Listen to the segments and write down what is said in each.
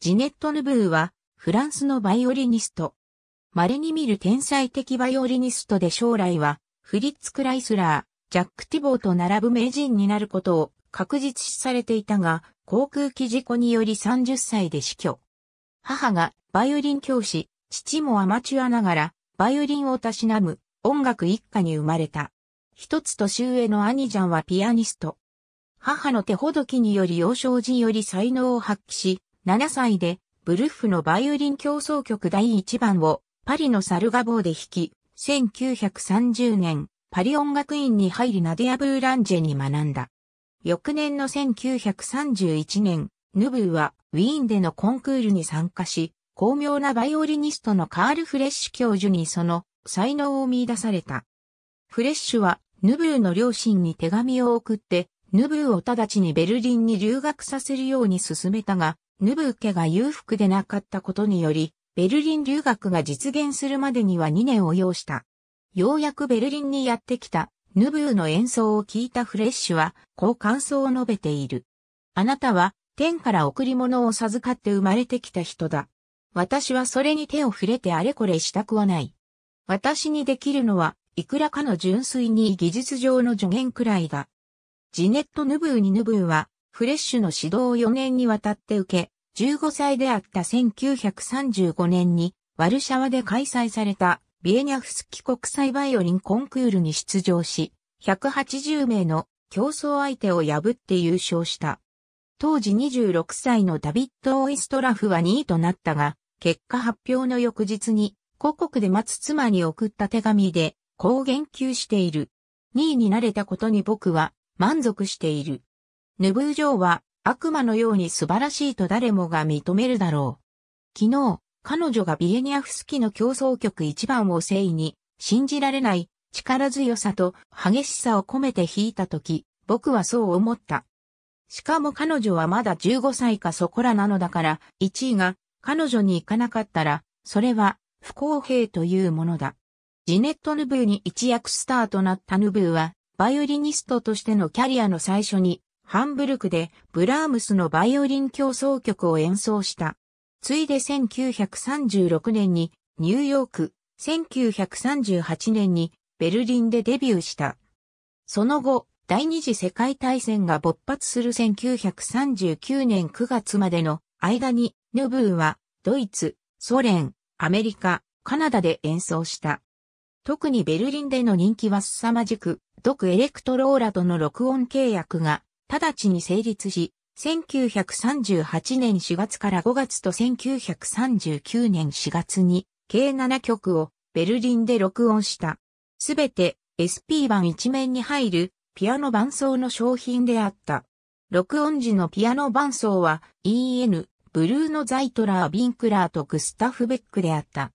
ジネット・ヌブーは、フランスのバイオリニスト。稀に見る天才的バイオリニストで将来は、フリッツ・クライスラー、ジャック・ティボーと並ぶ名人になることを確実視されていたが、航空機事故により30歳で死去。母がバイオリン教師、父もアマチュアながら、バイオリンをたしなむ音楽一家に生まれた。一つ年上の兄ジャンはピアニスト。母の手ほどきにより幼少時より才能を発揮し、7歳でブルッフのバイオリン競争曲第1番をパリのサルガボーで弾き、1930年パリ音楽院に入りナディア・ブーランジェに学んだ。翌年の1931年、ヌブーはウィーンでのコンクールに参加し、巧妙なバイオリニストのカール・フレッシュ教授にその才能を見出された。フレッシュはヌブーの両親に手紙を送って、ヌブーを直ちにベルリンに留学させるように勧めたが、ヌブー家が裕福でなかったことにより、ベルリン留学が実現するまでには2年を要した。ようやくベルリンにやってきた、ヌブーの演奏を聞いたフレッシュは、こう感想を述べている。あなたは、天から贈り物を授かって生まれてきた人だ。私はそれに手を触れてあれこれしたくはない。私にできるのは、いくらかの純粋に技術上の助言くらいだ。ジネット・ヌブーにヌブーは、フレッシュの指導を4年にわたって受け、15歳であった1935年に、ワルシャワで開催された、ビエニャフスキ国際バイオリンコンクールに出場し、180名の競争相手を破って優勝した。当時26歳のダビッド・オイストラフは2位となったが、結果発表の翌日に、故国で待つ妻に送った手紙で、こう言及している。2位になれたことに僕は満足している。ヌブー城は悪魔のように素晴らしいと誰もが認めるだろう。昨日、彼女がビエニアフスキの競争曲一番を誠意に、信じられない力強さと激しさを込めて弾いたとき、僕はそう思った。しかも彼女はまだ15歳かそこらなのだから、1位が彼女に行かなかったら、それは不公平というものだ。ジネット・ヌブーに一躍スターとなったヌブーは、バイオリニストとしてのキャリアの最初に、ハンブルクでブラームスのバイオリン競争曲を演奏した。ついで1936年にニューヨーク、1938年にベルリンでデビューした。その後、第二次世界大戦が勃発する1939年9月までの間にヌブーはドイツ、ソ連、アメリカ、カナダで演奏した。特にベルリンでの人気は凄まじく、ドクエレクトローラとの録音契約が直ちに成立し、1938年4月から5月と1939年4月に、計7曲をベルリンで録音した。すべて SP 版一面に入るピアノ伴奏の商品であった。録音時のピアノ伴奏は E.N. ブルーノ・ザイトラー・ビンクラーとグスタフ・ベックであった。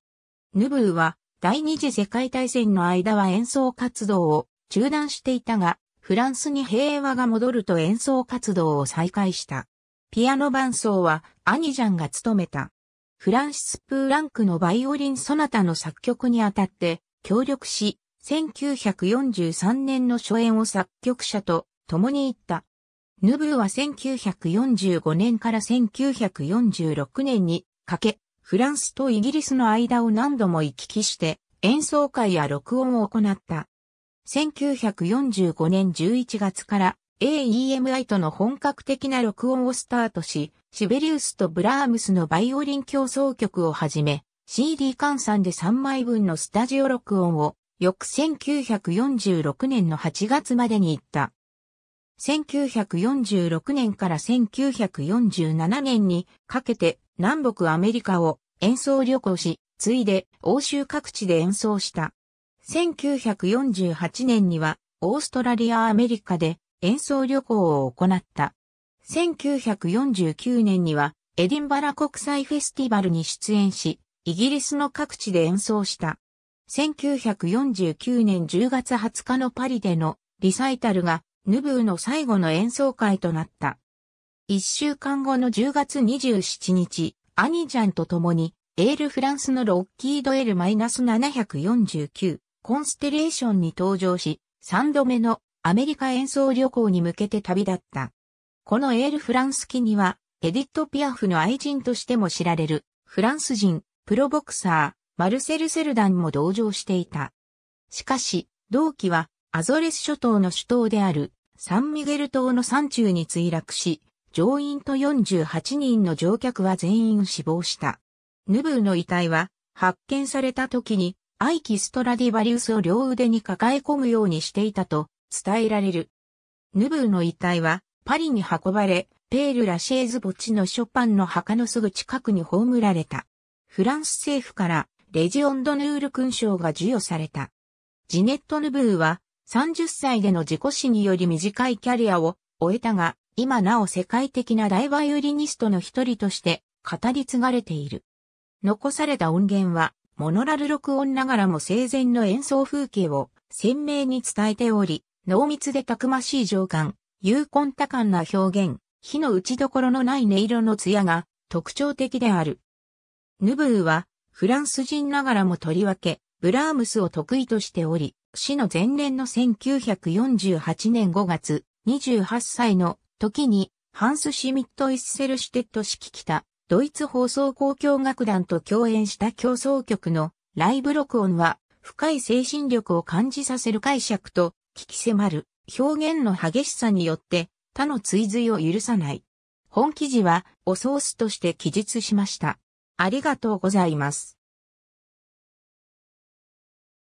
ヌブーは第二次世界大戦の間は演奏活動を中断していたが、フランスに平和が戻ると演奏活動を再開した。ピアノ伴奏はアニジャンが務めた。フランシス・プーランクのバイオリン・ソナタの作曲にあたって協力し、1943年の初演を作曲者と共に行った。ヌブーは1945年から1946年にかけ、フランスとイギリスの間を何度も行き来して演奏会や録音を行った。1945年11月から AEMI との本格的な録音をスタートし、シベリウスとブラームスのバイオリン競争曲をはじめ、CD 換算で3枚分のスタジオ録音を、翌1946年の8月までに行った。1946年から1947年にかけて南北アメリカを演奏旅行し、ついで欧州各地で演奏した。1948年にはオーストラリアアメリカで演奏旅行を行った。1949年にはエディンバラ国際フェスティバルに出演し、イギリスの各地で演奏した。1949年10月20日のパリでのリサイタルがヌブーの最後の演奏会となった。一週間後の10月27日、アニジャンと共にエールフランスのロッキードエル7 4 9コンステレーションに登場し、3度目のアメリカ演奏旅行に向けて旅立った。このエール・フランス期には、エディット・ピアフの愛人としても知られる、フランス人、プロボクサー、マルセル・セルダンも同乗していた。しかし、同期は、アゾレス諸島の首都である、サンミゲル島の山中に墜落し、乗員と48人の乗客は全員死亡した。ヌブーの遺体は、発見された時に、イキストラディバリウスを両腕に抱え込むようにしていたと伝えられる。ヌブーの遺体はパリに運ばれ、ペール・ラシェーズ墓地のショパンの墓のすぐ近くに葬られた。フランス政府からレジオンド・ヌール勲章が授与された。ジネット・ヌブーは30歳での自己死により短いキャリアを終えたが、今なお世界的な大バイオリニストの一人として語り継がれている。残された音源はモノラル録音ながらも生前の演奏風景を鮮明に伝えており、濃密でたくましい情感、有根多感な表現、火の打ちどころのない音色の艶が特徴的である。ヌブーはフランス人ながらもとりわけ、ブラームスを得意としており、死の前年の1948年5月、28歳の時に、ハンス・シミット・イッセルシュテッド式たドイツ放送交響楽団と共演した競争曲のライブ録音は深い精神力を感じさせる解釈と聞き迫る表現の激しさによって他の追随を許さない。本記事はおソースとして記述しました。ありがとうございます。